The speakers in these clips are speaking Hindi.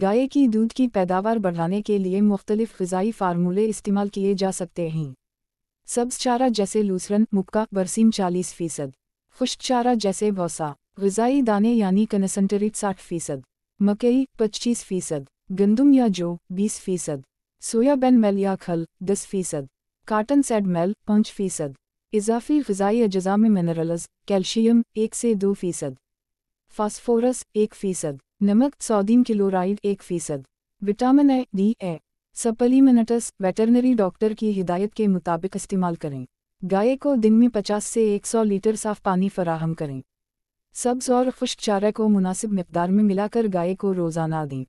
गाय की दूध की पैदावार बढ़ाने के लिए मुख्तलिफ गजाई फार्मूले इस्तेमाल किए जा सकते हैं सब्ज चारा जैसे लूसरन मुक्का बरसीम चालीस फीसद खुश्क चारा जैसे भौसा गजाई दाने यानी कनसनटरेट साठ फीसद मकई पच्चीस फीसद गंदम या जो बीस फीसद सोयाबेन मेल या खल दस फीसद काटन सेड मेल पाँच फीसद इजाफी गजाई अज़ा में मिनरल्स कैल्शियम एक से दो फीसद फॉस्फोरस एक फीसद नमक सोडियम क्लोराइड एक फीसद vitamin A D A supplements veterinary doctor की हिदायत के मुताबिक इस्तेमाल करें गाय को दिन में 50 से 100 लीटर साफ पानी फराहम करें सब्ज और खुश्क चारा को मुनासिब मकदार में मिलाकर गाय को रोज़ाना दें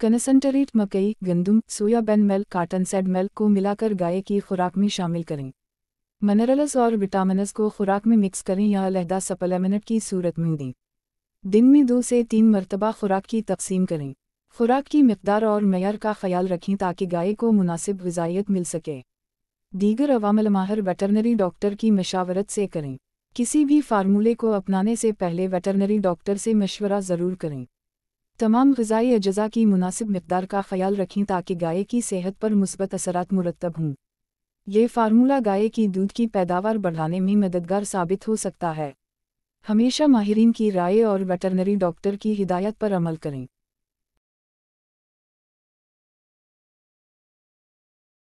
कन्सनट्रेट मकई गंदम soybean meal cotton seed meal को मिलाकर गाय की खुराक में शामिल करें मनरलस और विटामिनस को खुराक में मिक्स करें या अलहदा सप्लीमेंट की सूरत में दें दिन में दो से तीन मरतबा खुराक की तकसीम करें खुराक की मकदार और मैार का ख्याल रखें ताकि गाय को मुनासिब गजाइत मिल सके दीगर अवामल माहर वेटरनरी डॉक्टर की मशावरत से करें किसी भी फार्मूले को अपनाने से पहले वेटरनरी डॉक्टर से मशवरा ज़रूर करें तमाम गजाई अज़ा की मुनासिब मकदार का ख्याल रखें ताकि गाय की सेहत पर मुस्बत असर मुरतब हों ये फार्मूला गाय की दूध की पैदावार बढ़ाने में मददगार साबित हो सकता है हमेशा माहरीन की राय और वेटरनरी डॉक्टर की हिदायत पर अमल करें